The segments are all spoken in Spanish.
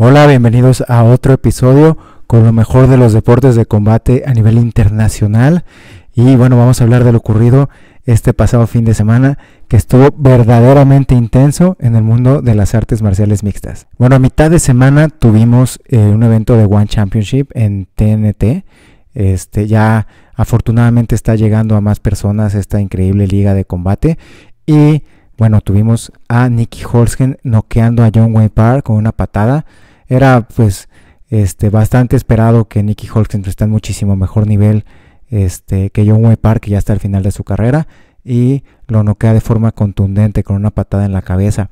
Hola, bienvenidos a otro episodio con lo mejor de los deportes de combate a nivel internacional. Y bueno, vamos a hablar de lo ocurrido este pasado fin de semana, que estuvo verdaderamente intenso en el mundo de las artes marciales mixtas. Bueno, a mitad de semana tuvimos eh, un evento de One Championship en TNT. Este, ya afortunadamente está llegando a más personas esta increíble liga de combate. Y bueno, tuvimos a Nicky Holsken noqueando a John Wayne Parr con una patada era pues este, bastante esperado que Nicky Hulk está en muchísimo mejor nivel este, que John Way Park, ya está al final de su carrera, y lo noquea de forma contundente con una patada en la cabeza.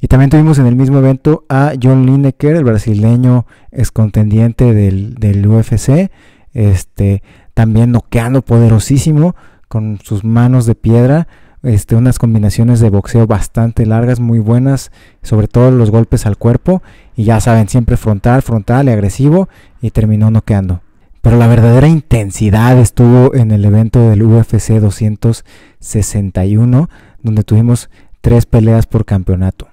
Y también tuvimos en el mismo evento a John Lineker, el brasileño escontendiente del, del UFC, este, también noqueando poderosísimo con sus manos de piedra este, unas combinaciones de boxeo bastante largas, muy buenas, sobre todo los golpes al cuerpo. Y ya saben, siempre frontal, frontal y agresivo, y terminó noqueando. Pero la verdadera intensidad estuvo en el evento del UFC 261, donde tuvimos tres peleas por campeonato.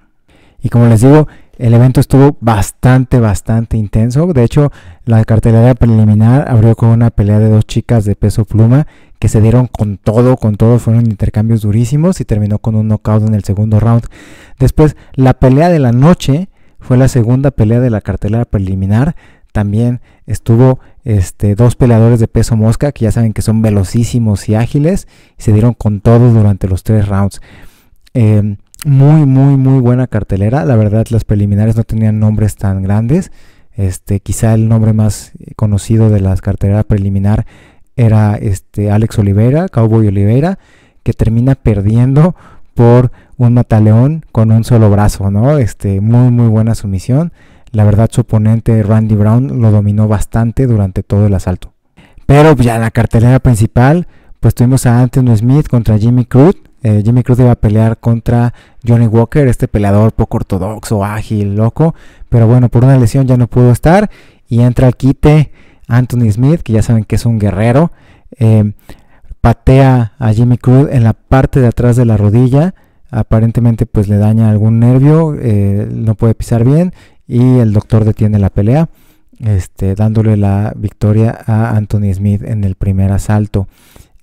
Y como les digo, el evento estuvo bastante, bastante intenso. De hecho, la cartelera preliminar abrió con una pelea de dos chicas de peso pluma que se dieron con todo, con todo, fueron intercambios durísimos y terminó con un nocaut en el segundo round. Después, la pelea de la noche fue la segunda pelea de la cartelera preliminar. También estuvo este, dos peleadores de peso mosca, que ya saben que son velocísimos y ágiles, se dieron con todo durante los tres rounds. Em, muy, muy, muy buena cartelera. La verdad, las preliminares no tenían nombres tan grandes. Este, quizá el nombre más eh, conocido de las cartelera preliminar era este Alex Olivera, Cowboy Olivera, que termina perdiendo por un mataleón con un solo brazo, ¿no? Este, muy muy buena sumisión. La verdad su oponente Randy Brown lo dominó bastante durante todo el asalto. Pero pues, ya en la cartelera principal, pues tuvimos a Anthony Smith contra Jimmy Cruz. Eh, Jimmy Cruz iba a pelear contra Johnny Walker, este peleador poco ortodoxo, ágil, loco. Pero bueno, por una lesión ya no pudo estar. Y entra al quite Anthony Smith, que ya saben que es un guerrero, eh, patea a Jimmy Cruz en la parte de atrás de la rodilla, aparentemente pues le daña algún nervio, eh, no puede pisar bien y el doctor detiene la pelea, este, dándole la victoria a Anthony Smith en el primer asalto.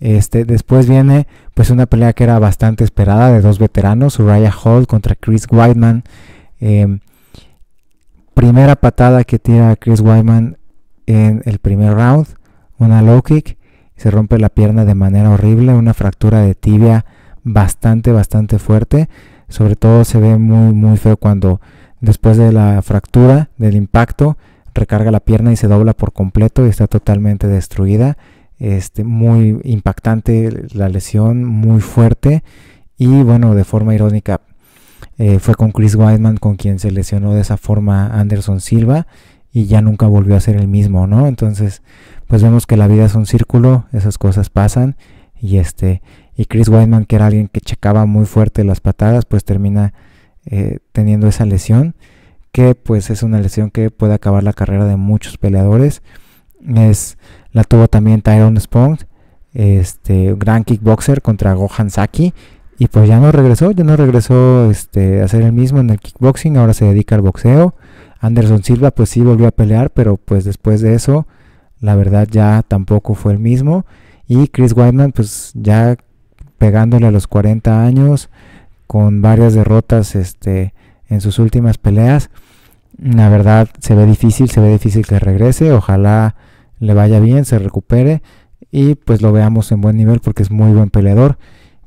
Este, después viene pues una pelea que era bastante esperada de dos veteranos, Uriah Hall contra Chris Whiteman. Em, primera patada que tira Chris Whiteman en el primer round, una low kick, se rompe la pierna de manera horrible, una fractura de tibia bastante, bastante fuerte. Sobre todo se ve muy, muy feo cuando después de la fractura, del impacto, recarga la pierna y se dobla por completo y está totalmente destruida. Este, muy impactante la lesión, muy fuerte. Y bueno, de forma irónica, eh, fue con Chris Weidman con quien se lesionó de esa forma Anderson Silva y ya nunca volvió a ser el mismo, ¿no? Entonces, pues vemos que la vida es un círculo, esas cosas pasan y este y Chris Weidman, que era alguien que checaba muy fuerte las patadas, pues termina eh, teniendo esa lesión, que pues es una lesión que puede acabar la carrera de muchos peleadores. la tuvo también Tyrone Spong, este gran kickboxer contra Gohan Saki y pues ya no regresó, ya no regresó este, a ser el mismo en el kickboxing, ahora se dedica al boxeo Anderson Silva pues sí volvió a pelear, pero pues después de eso la verdad ya tampoco fue el mismo. Y Chris Weidman pues ya pegándole a los 40 años con varias derrotas este, en sus últimas peleas. La verdad se ve difícil, se ve difícil que regrese, ojalá le vaya bien, se recupere y pues lo veamos en buen nivel porque es muy buen peleador.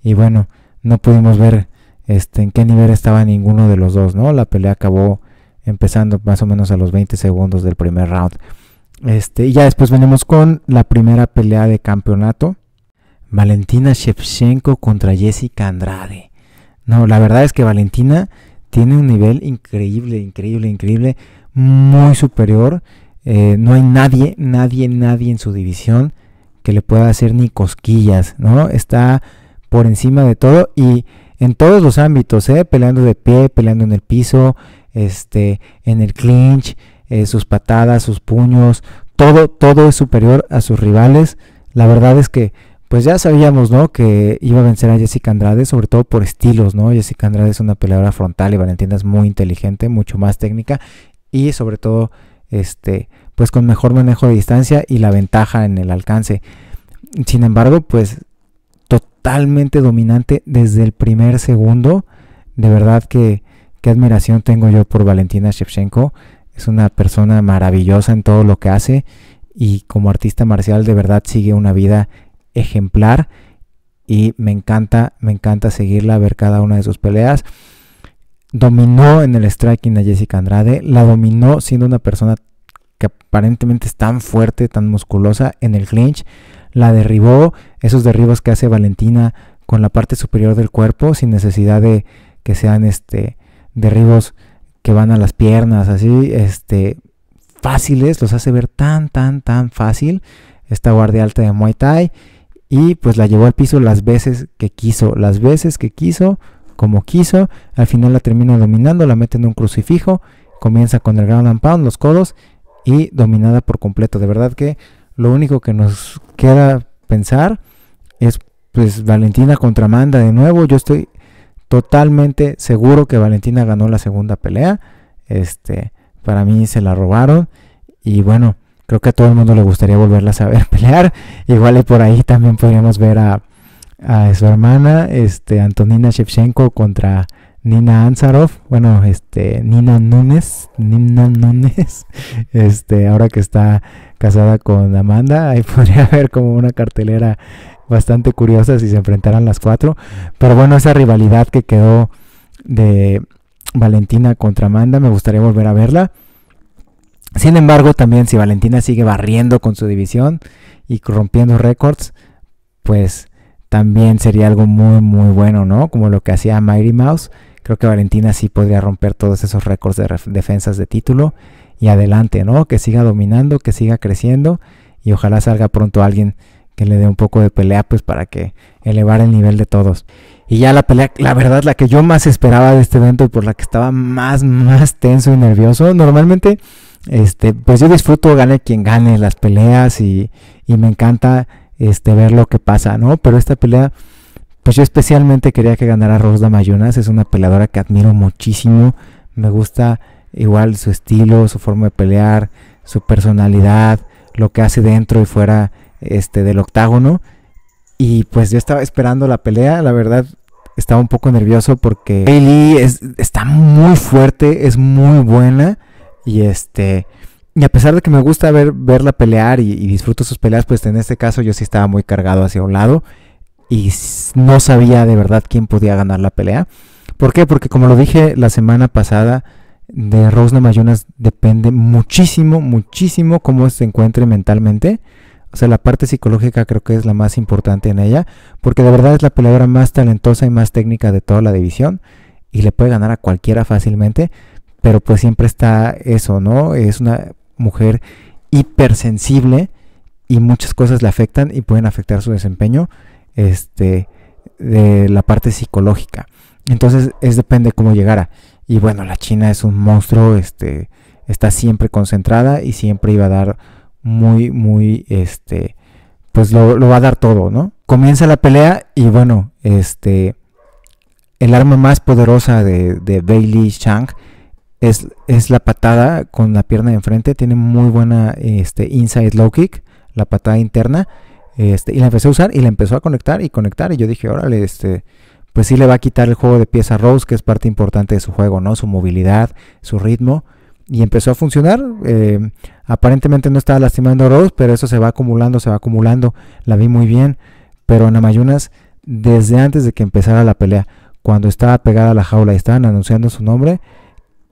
Y bueno, no pudimos ver este, en qué nivel estaba ninguno de los dos, ¿no? La pelea acabó empezando más o menos a los 20 segundos del primer round. Este, y ya después venimos con la primera pelea de campeonato. Valentina Shevchenko contra Jessica Andrade. No, la verdad es que Valentina tiene un nivel increíble, increíble, increíble, muy superior. Eh, no hay nadie, nadie, nadie en su división que le pueda hacer ni cosquillas, ¿no? Está por encima de todo y en todos los ámbitos, ¿eh? Peleando de pie, peleando en el piso, este, en el clinch, eh, sus patadas, sus puños, todo, todo es superior a sus rivales. La verdad es que, pues ya sabíamos, ¿no? Que iba a vencer a Jessica Andrade, sobre todo por estilos, ¿no? Jessica Andrade es una peleadora frontal y Valentina es muy inteligente, mucho más técnica y sobre todo, este, pues con mejor manejo de distancia y la ventaja en el alcance. Sin embargo, pues totalmente dominante desde el primer segundo. De verdad que qué admiración tengo yo por Valentina Shevchenko. Es una persona maravillosa en todo lo que hace y como artista marcial de verdad sigue una vida ejemplar y me encanta, me encanta seguirla, ver cada una de sus peleas. Dominó en el striking a Jessica Andrade, la dominó siendo una persona que aparentemente es tan fuerte, tan musculosa en el clinch, la derribó, esos derribos que hace Valentina con la parte superior del cuerpo sin necesidad de que sean este derribos que van a las piernas, así, este, fáciles, los hace ver tan, tan, tan fácil esta guardia alta de Muay Thai y pues la llevó al piso las veces que quiso, las veces que quiso, como quiso, al final la termina dominando, la mete en un crucifijo, comienza con el ground and pound, los codos y dominada por completo. De verdad que lo único que nos queda pensar es pues Valentina contra de nuevo, yo estoy totalmente seguro que Valentina ganó la segunda pelea. Este, para mí se la robaron y bueno, creo que a todo el mundo le gustaría volverla a ver pelear. Igual y por ahí también podríamos ver a, su hermana, este, Antonina Shevchenko contra Nina Ansarov, bueno, este, Nina Nunes. Nina Nunes. este, ahora que está casada con Amanda, ahí podría haber como una cartelera bastante curiosa si se enfrentaran las cuatro. Pero bueno, esa rivalidad que quedó de Valentina contra Amanda, me gustaría volver a verla. Sin embargo, también si Valentina sigue barriendo con su división y rompiendo récords, pues también sería algo muy, muy bueno, ¿no? Como lo que hacía Mighty Mouse. Creo que Valentina sí podría romper todos esos récords de defensas de título y adelante, ¿no? Que siga dominando, que siga creciendo y ojalá salga pronto alguien que le dé un poco de pelea, pues para que elevar el nivel de todos. Y ya la pelea, la verdad, la que yo más esperaba de este evento y por la que estaba más, más tenso y nervioso. Normalmente, este, pues yo disfruto, gane quien gane las peleas y, me encanta este, ver lo que pasa, ¿no? Pero esta pelea, pues yo especialmente quería que ganara Rosa Mayunas. Es una peleadora que admiro muchísimo. Me gusta igual su estilo, su forma de pelear, su personalidad, lo que hace dentro y fuera este, del octágono. Y pues yo estaba esperando la pelea, la verdad estaba un poco nervioso porque Bailey está muy fuerte, es muy buena y este... Y a pesar de que me gusta ver, verla pelear y, disfruto sus peleas, pues en este caso yo sí estaba muy cargado hacia un lado y no sabía de verdad quién podía ganar la pelea. ¿Por qué? Porque como lo dije la semana pasada, de Rose Mayunas depende muchísimo, muchísimo cómo se encuentre mentalmente. O sea, la parte psicológica creo que es la más importante en ella, porque de verdad es la peleadora más talentosa y más técnica de toda la división y le puede ganar a cualquiera fácilmente, pero pues siempre está eso, ¿no? Es una mujer hipersensible y muchas cosas le afectan y pueden afectar su desempeño este de la parte psicológica. Entonces, es depende cómo llegara. Y bueno, la China es un monstruo, este está siempre concentrada y siempre iba a dar muy, muy, este, pues lo, va a dar todo, ¿no? Comienza la pelea y bueno, este, el arma más poderosa de, de Bailey Chang es, la patada con la pierna de enfrente. Tiene muy buena este, inside low kick, la patada interna. Este, y la empecé a usar y la empezó a conectar y conectar. Y yo dije, órale, este, pues sí le va a quitar el juego de pieza a Rose, que es parte importante de su juego, ¿no? Su movilidad, su ritmo y empezó a funcionar. Eh, aparentemente no estaba lastimando a Rose, pero eso se va acumulando, se va acumulando. La vi muy bien, pero en amayunas desde antes de que empezara la pelea, cuando estaba pegada a la jaula y estaban anunciando su nombre,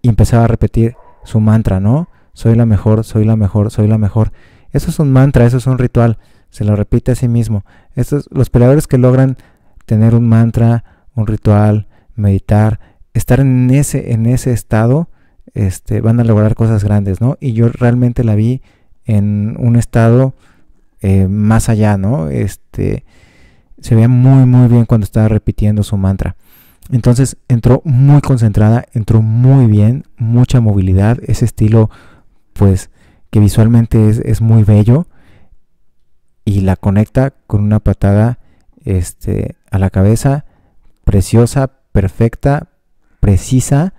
empezaba a repetir su mantra, ¿no? Soy la mejor, soy la mejor, soy la mejor. Eso es un mantra, eso es un ritual. Se lo repite a sí mismo. Estos, los peleadores que logran tener un mantra, un ritual, meditar, estar en ese, en ese estado, este, van a lograr cosas grandes, ¿no? Y yo realmente la vi en un estado eh, más allá, ¿no? Este, se veía muy, muy bien cuando estaba repitiendo su mantra. Entonces entró muy concentrada, entró muy bien, mucha movilidad, ese estilo, pues, que visualmente es, es muy bello y la conecta con una patada este, a la cabeza, preciosa, perfecta, precisa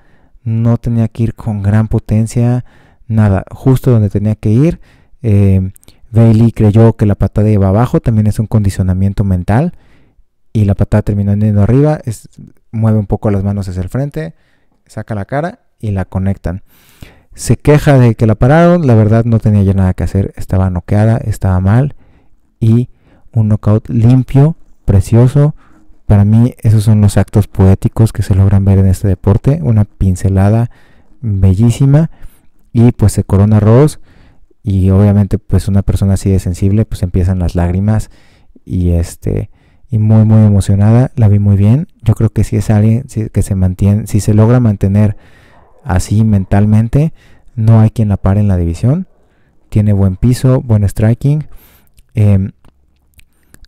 no tenía que ir con gran potencia, nada, justo donde tenía que ir. Eh, Bailey creyó que la patada iba abajo, también es un condicionamiento mental. Y la patada terminó yendo arriba, mueve un poco las manos hacia el frente, saca la cara y la conectan. Se queja de que la pararon, la verdad no tenía ya nada que hacer, estaba noqueada, estaba mal. Y un knockout limpio, precioso, para mí esos son los actos poéticos que se logran ver en este deporte, una pincelada bellísima y pues se corona Rose y obviamente pues una persona así de sensible pues empiezan las lágrimas y este y muy muy emocionada, la vi muy bien. Yo creo que si es alguien que se mantiene, si se logra mantener así mentalmente, no hay quien la pare en la división. Tiene buen piso, buen striking. Em,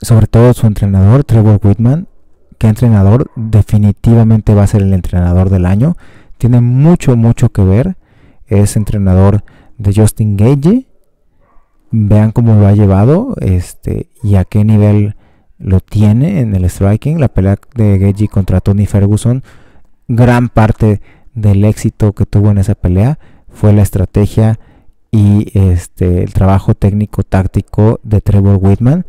sobre todo su entrenador, Trevor Whitman, qué entrenador, definitivamente va a ser el entrenador del año. Tiene mucho, mucho que ver. Es entrenador de Justin Gage. Vean cómo lo ha llevado este, y a qué nivel lo tiene en el striking. La pelea de Gage contra Tony Ferguson, gran parte del éxito que tuvo en esa pelea fue la estrategia y este, el trabajo técnico táctico de Trevor Whitman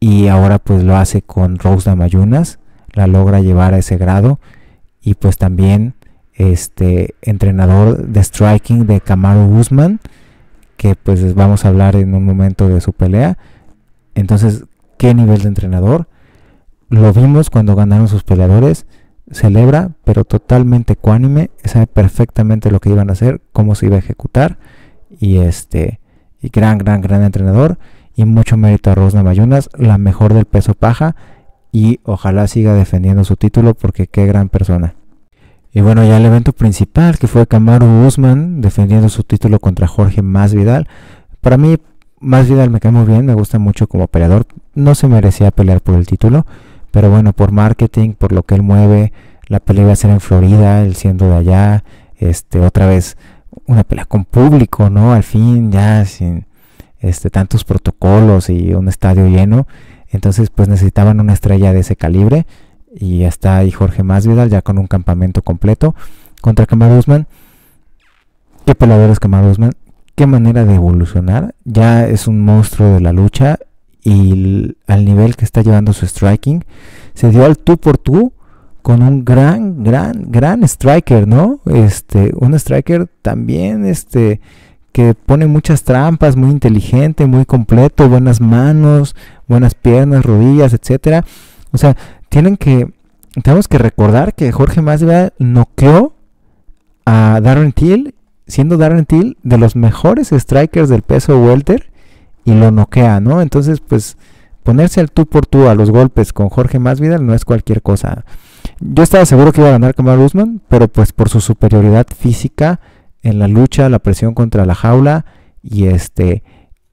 y ahora pues lo hace con Rose Damayunas, la logra llevar a ese grado y pues también este entrenador de striking de Camaro Guzmán, que pues vamos a hablar en un momento de su pelea. Entonces, ¿qué nivel de entrenador? Lo vimos cuando ganaron sus peleadores, celebra, pero totalmente ecuánime, sabe perfectamente lo que iban a hacer, cómo se iba a ejecutar y este y gran gran gran entrenador y mucho mérito a Rosna Mayunas la mejor del peso paja y ojalá siga defendiendo su título porque qué gran persona. Y bueno, ya el evento principal que fue Camaro Guzmán, defendiendo su título contra Jorge Masvidal. Para mí Masvidal me cae muy bien, me gusta mucho como peleador. No se merecía pelear por el título, pero bueno, por marketing, por lo que él mueve, la pelea iba a ser en Florida, él siendo de allá, este otra vez una pelea con público, ¿no? Al fin ya sin este, tantos protocolos y un estadio lleno. Entonces, pues necesitaban una estrella de ese calibre. Y está ahí Jorge Masvidal ya con un campamento completo contra Kamar Usman. Qué peladores es Kamar Usman. Qué manera de evolucionar. Ya es un monstruo de la lucha. Y al nivel que está llevando su striking, se dio al tú por tú con un gran, gran, gran striker, ¿no? Este, un striker también, este, que pone muchas trampas, muy inteligente, muy completo, buenas manos, buenas piernas, rodillas, etcétera. O sea, tienen que tenemos que recordar que Jorge Masvidal noqueó a Darren Till, siendo Darren Till de los mejores strikers del peso welter y lo noquea, ¿no? Entonces, pues ponerse al tú por tú a los golpes con Jorge Masvidal no es cualquier cosa. Yo estaba seguro que iba a ganar Kamaru Usman, pero pues por su superioridad física en la lucha, la presión contra la jaula y este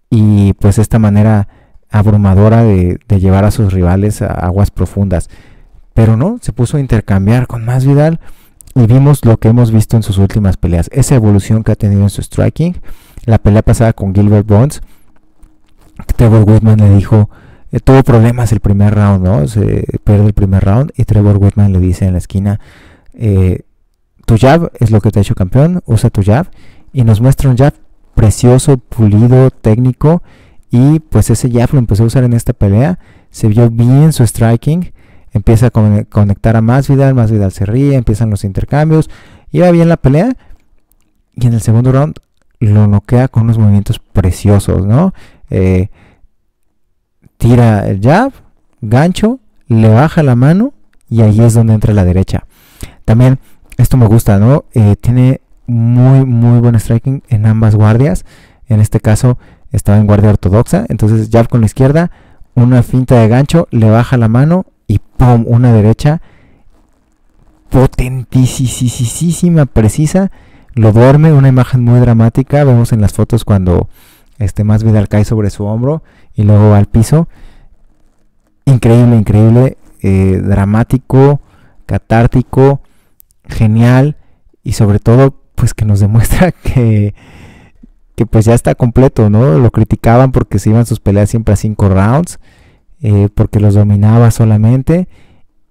y pues esta manera abrumadora de, llevar a sus rivales a aguas profundas. Pero no, se puso a intercambiar con más Vidal y vimos lo que hemos visto en sus últimas peleas, esa evolución que ha tenido en su striking. La pelea pasada con Gilbert Bonds, Trevor Whitman le dijo, eh, tuvo problemas el primer round, ¿no? Se pierde el primer round y Trevor Whitman le dice en la esquina, eh, tu jab es lo que te ha hecho campeón, usa tu jab y nos muestra un jab precioso, pulido, técnico y pues ese jab lo empezó a usar en esta pelea, se vio bien su striking, empieza a conectar a más Vidal, más Vidal se ríe, empiezan los intercambios, iba bien la pelea y en el segundo round lo noquea con unos movimientos preciosos, ¿no? Eh, tira el jab, gancho, le baja la mano y ahí es donde entra la derecha. También esto me gusta, ¿no? Eh, tiene muy, muy buen striking en ambas guardias. En este caso estaba en guardia ortodoxa. Entonces jab con la izquierda, una finta de gancho, le baja la mano y ¡pum! Una derecha potentísima, precisa. Lo duerme, una imagen muy dramática. Vemos en las fotos cuando este más Vidal cae sobre su hombro y luego va al piso. Increíble, increíble, eh, dramático, catártico genial y sobre todo pues que nos demuestra que, que pues ya está completo, ¿no? Lo criticaban porque se iban sus peleas siempre a cinco rounds, eh, porque los dominaba solamente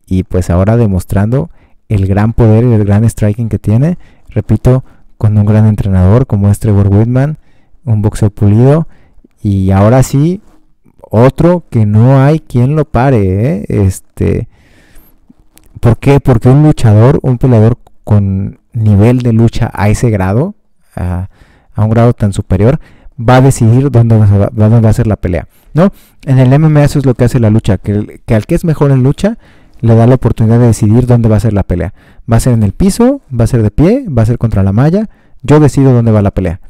y pues ahora demostrando el gran poder y el gran striking que tiene, repito, con un gran entrenador como es Trevor Whitman, un boxeo pulido y ahora sí otro que no hay quien lo pare, ¿eh? este ¿Por qué? Porque un luchador, un peleador con nivel de lucha a ese grado, a, un grado tan superior, va a decidir dónde va, a ser la pelea. ¿no? En el MMA eso es lo que hace la lucha, que, que, al que es mejor en lucha le da la oportunidad de decidir dónde va a ser la pelea. Va a ser en el piso, va a ser de pie, va a ser contra la malla, yo decido dónde va la pelea.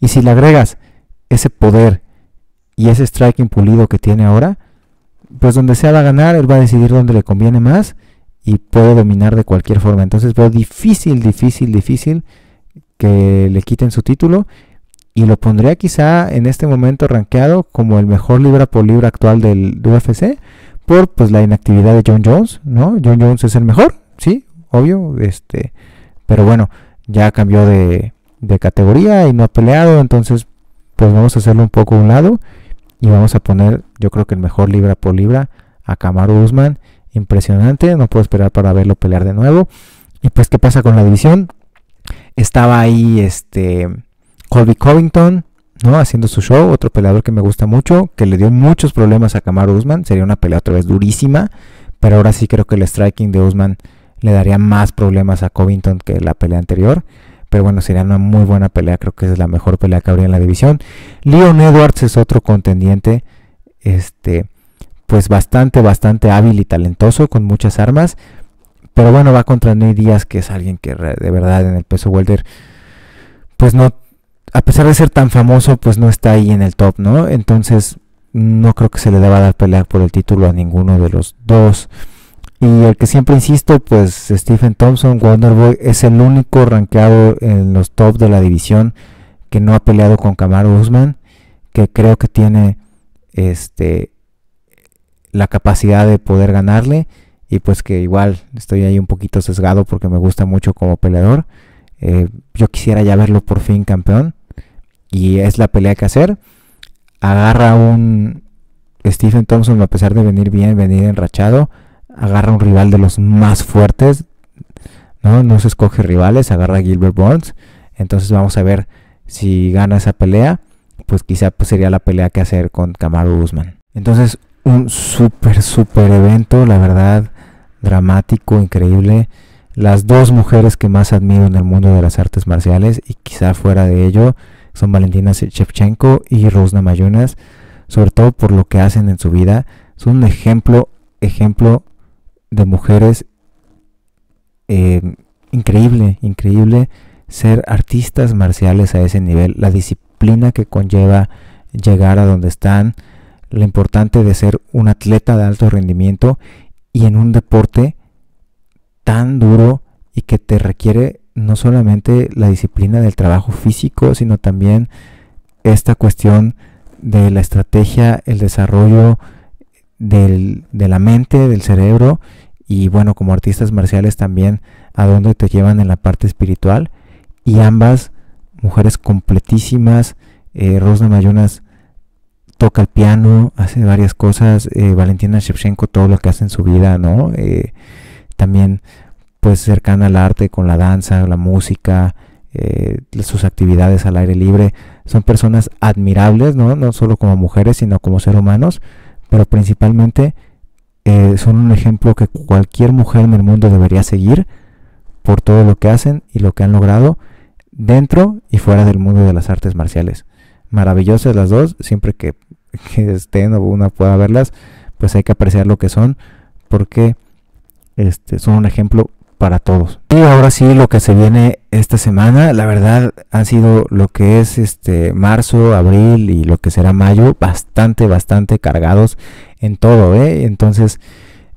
Y si le agregas ese poder y ese striking pulido que tiene ahora, pues donde sea va a ganar, él va a decidir dónde le conviene más y puede dominar de cualquier forma. Entonces veo difícil, difícil, difícil que le quiten su título y lo pondría quizá en este momento rankeado como el mejor libra por libra actual del UFC por pues la inactividad de John Jones, ¿no? John Jones es el mejor, sí, obvio, este, pero bueno, ya cambió de, de categoría y no ha peleado, entonces pues vamos a hacerlo un poco a un lado y vamos a poner, yo creo que el mejor libra por libra a Kamaru Usman impresionante, no puedo esperar para verlo pelear de nuevo. Y pues, ¿qué pasa con la división? Estaba ahí este Colby Covington, ¿no? Haciendo su show, otro peleador que me gusta mucho, que le dio muchos problemas a Kamaru Usman, sería una pelea otra vez durísima, pero ahora sí creo que el striking de Usman le daría más problemas a Covington que la pelea anterior. Pero bueno, sería una muy buena pelea, creo que es la mejor pelea que habría en la división. Leon Edwards es otro contendiente. Este, pues bastante, bastante hábil y talentoso, con muchas armas. Pero bueno, va contra Ney Díaz, que es alguien que de verdad en el peso welter, pues no, a pesar de ser tan famoso, pues no está ahí en el top, ¿no? Entonces, no creo que se le deba dar pelear por el título a ninguno de los dos. Y el que siempre insisto, pues Stephen Thompson, Wonderboy, es el único rankeado en los top de la división que no ha peleado con Kamaru Usman, que creo que tiene este la capacidad de poder ganarle y pues que igual estoy ahí un poquito sesgado porque me gusta mucho como peleador. Eh, yo quisiera ya verlo por fin campeón y es la pelea que hacer. Agarra un Stephen Thompson a pesar de venir bien, venir enrachado, agarra un rival de los más fuertes. No, no se escoge rivales, agarra a Gilbert Burns. Entonces vamos a ver si gana esa pelea, pues quizá pues sería la pelea que hacer con Camaro Usman. Entonces, un súper, súper evento, la verdad, dramático, increíble. Las dos mujeres que más admiro en el mundo de las artes marciales y quizá fuera de ello son Valentina Shevchenko y Rosna Mayunas, sobre todo por lo que hacen en su vida. Son un ejemplo, ejemplo de mujeres eh, increíble, increíble ser artistas marciales a ese nivel, la disciplina que conlleva llegar a donde están, lo importante de ser un atleta de alto rendimiento y en un deporte tan duro y que te requiere no solamente la disciplina del trabajo físico, sino también esta cuestión de la estrategia, el desarrollo del, de la mente, del cerebro y bueno, como artistas marciales también a dónde te llevan en la parte espiritual y ambas mujeres completísimas, eh, Rosna Mayunas toca el piano, hace varias cosas. Eh, Valentina Shevchenko, todo lo que hace en su vida, ¿no? Eh, también, pues, cercana al arte, con la danza, la música, eh, sus actividades al aire libre. Son personas admirables, ¿no? No solo como mujeres, sino como seres humanos, pero principalmente son un ejemplo que cualquier mujer en el mundo debería seguir por todo lo que hacen y lo que han logrado dentro y fuera del mundo de las artes marciales maravillosas las dos, siempre que, estén o una pueda verlas, pues hay que apreciar lo que son, porque este, son un ejemplo para todos. Y ahora sí, lo que se viene esta semana, la verdad, ha sido lo que es este marzo, abril y lo que será mayo, bastante, bastante cargados en todo, ¿eh? Entonces,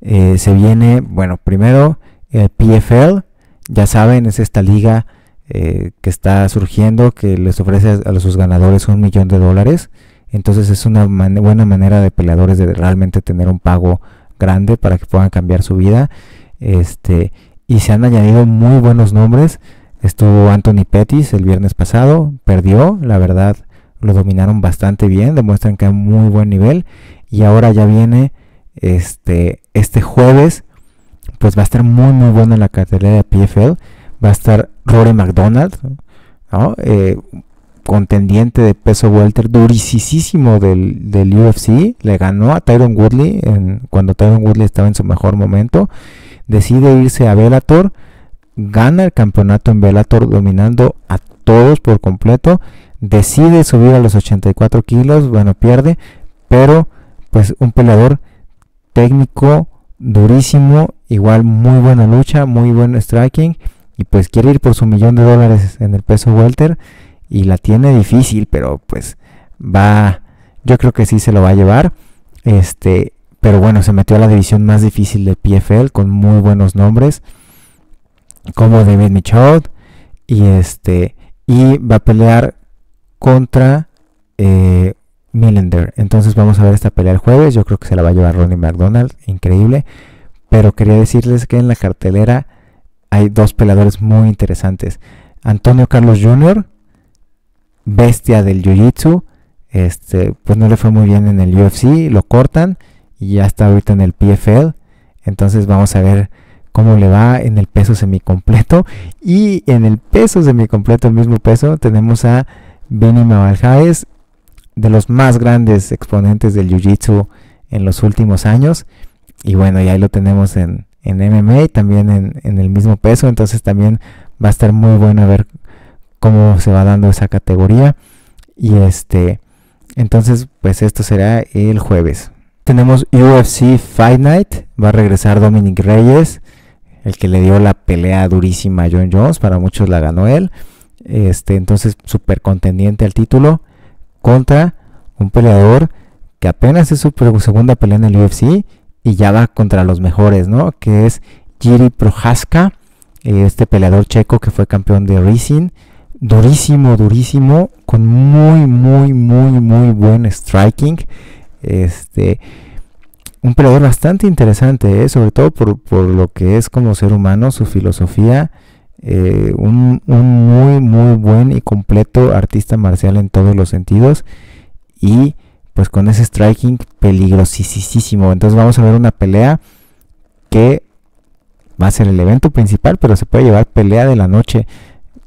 eh, se viene, bueno, primero el PFL, ya saben, es esta liga eh, que está surgiendo, que les ofrece a sus ganadores un millón de dólares. Entonces es una buena manera de peleadores de realmente tener un pago grande para que puedan cambiar su vida. Este, y se han añadido muy buenos nombres. Estuvo Anthony Pettis el viernes pasado, perdió, la verdad lo dominaron bastante bien, demuestran que hay muy buen nivel y ahora ya viene este este jueves pues va a estar muy muy En la categoría de PFL va a estar Rory McDonald, eh, contendiente de peso welter durisísimo del, UFC, le ganó a Tyron Woodley cuando Tyron Woodley estaba en su mejor momento, decide irse a Bellator, gana el campeonato en Bellator dominando a todos por completo, decide subir a los 84 kilos, bueno pierde, pero pues un peleador técnico durísimo, igual muy buena lucha, muy buen striking y pues quiere ir por su millón de dólares en el peso welter y la tiene difícil, pero pues va, yo creo que sí se lo va a llevar. Este, pero bueno, se metió a la división más difícil de PFL con muy buenos nombres como David Michaud y este y va a pelear contra eh, Millender. Entonces vamos a ver esta pelea el jueves. Yo creo que se la va a llevar Ronnie McDonald, increíble. Pero quería decirles que en la cartelera hay dos peladores muy interesantes. Antonio Carlos Jr., bestia del Jiu-Jitsu, este, pues no le fue muy bien en el UFC, lo cortan y ya está ahorita en el PFL. Entonces vamos a ver cómo le va en el peso semicompleto. Y en el peso semicompleto, el mismo peso, tenemos a Benny Mavaljaes, de los más grandes exponentes del Jiu-Jitsu en los últimos años. Y bueno, y ahí lo tenemos en, en MMA y también en, el mismo peso. Entonces también va a estar muy bueno ver cómo se va dando esa categoría. Y este, entonces pues esto será el jueves. Tenemos UFC Fight Night, va a regresar Dominic Reyes, el que le dio la pelea durísima a John Jones, para muchos la ganó él. Este, entonces super contendiente al título contra un peleador que apenas es su segunda pelea en el UFC y ya va contra los mejores, ¿no? Que es Jiri Prohaska, eh, este peleador checo que fue campeón de Racing. Durísimo, durísimo, con muy, muy, muy, muy buen striking. Este, un peleador bastante interesante, ¿eh? sobre todo por, lo que es como ser humano, su filosofía. Eh, un, un muy, muy buen y completo artista marcial en todos los sentidos. Y pues con ese striking peligrosísimo. Entonces vamos a ver una pelea que va a ser el evento principal, pero se puede llevar pelea de la noche.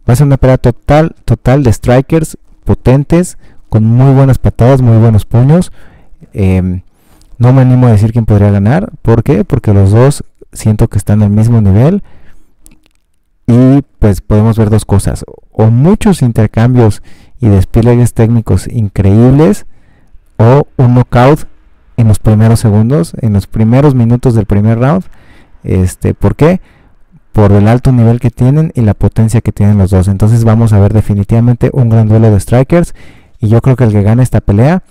Va a ser una pelea total, total de strikers potentes, con muy buenas patadas, muy buenos puños. Em, no me animo a decir quién podría ganar. ¿Por qué? Porque los dos siento que están al mismo nivel. Y pues podemos ver dos cosas. O muchos intercambios y despliegues técnicos increíbles un knockout en los primeros segundos, en los primeros minutos del primer round. Este, ¿Por qué? Por el alto nivel que tienen y la potencia que tienen los dos. Entonces vamos a ver definitivamente un gran duelo de strikers. Y yo creo que el que gana esta pelea,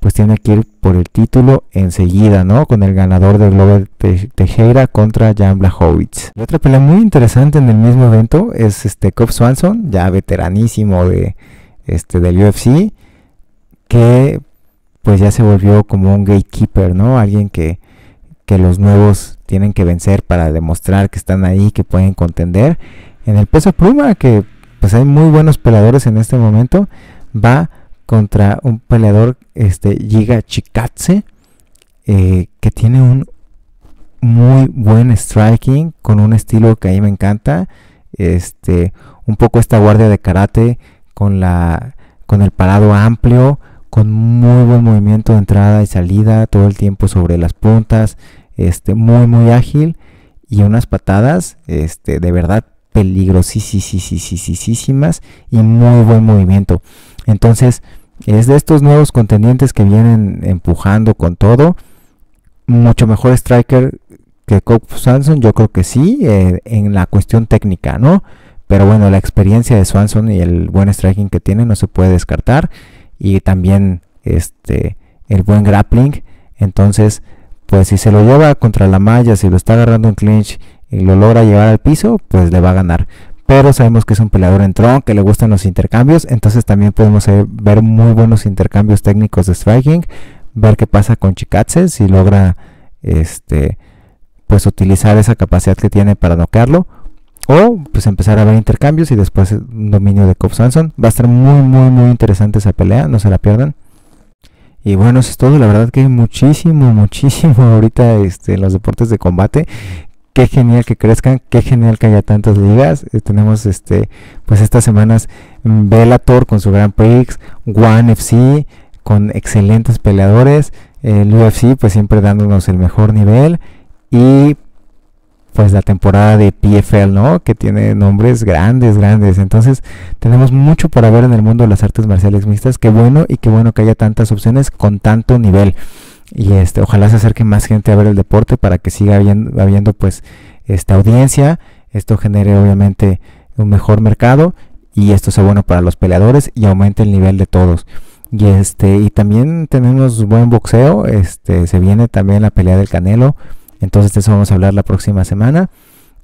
pues tiene que ir por el título enseguida, ¿no? Con el ganador de Glover Teixeira contra Jan Blachowicz. otra pelea muy interesante en el mismo evento es este Cobb Swanson, ya veteranísimo de, este, del UFC, que pues ya se volvió como un gatekeeper, ¿no? Alguien que, los nuevos tienen que vencer para demostrar que están ahí, que pueden contender. En el peso pluma, que pues hay muy buenos peleadores en este momento, va contra un peleador, este, Giga Chikatse, eh, que tiene un muy buen striking, con un estilo que a mí me encanta, este, un poco esta guardia de karate con la, con el parado amplio, con muy buen movimiento de entrada y salida todo el tiempo sobre las puntas, este, muy muy ágil y unas patadas, este, de verdad peligrosísimas y muy buen movimiento. Entonces, es de estos nuevos contendientes que vienen empujando con todo, mucho mejor striker que Cope Swanson, yo creo que sí, eh, en la cuestión técnica, ¿no? Pero bueno, la experiencia de Swanson y el buen striking que tiene no se puede descartar y también este, el buen grappling. Entonces, pues si se lo lleva contra la malla, si lo está agarrando en clinch y lo logra llevar al piso, pues le va a ganar. Pero sabemos que es un peleador en tron, que le gustan los intercambios, entonces también podemos eh, ver muy buenos intercambios técnicos de striking, ver qué pasa con Chikatse, si logra este pues utilizar esa capacidad que tiene para noquearlo o pues empezar a ver intercambios y después un eh, dominio de Cobb Swanson. Va a estar muy, muy, muy interesante esa pelea, no se la pierdan. Y bueno, eso es todo. La verdad que hay muchísimo, muchísimo ahorita este, en los deportes de combate. Qué genial que crezcan, qué genial que haya tantas ligas. Eh, tenemos este, pues estas semanas mm, Bellator con su gran Prix, One FC con excelentes peleadores, eh, el UFC pues siempre dándonos el mejor nivel y pues la temporada de PFL, ¿no? Que tiene nombres grandes, grandes. Entonces, tenemos mucho por ver en el mundo de las artes marciales mixtas. Qué bueno y qué bueno que haya tantas opciones con tanto nivel. Y este, ojalá se acerque más gente a ver el deporte para que siga habiendo, habiendo pues esta audiencia. Esto genere obviamente un mejor mercado y esto sea bueno para los peleadores y aumente el nivel de todos. Y este, y también tenemos buen boxeo, este, se viene también la pelea del Canelo entonces de eso vamos a hablar la próxima semana.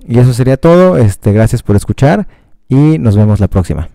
Y eso sería todo. Este, gracias por escuchar y nos vemos la próxima.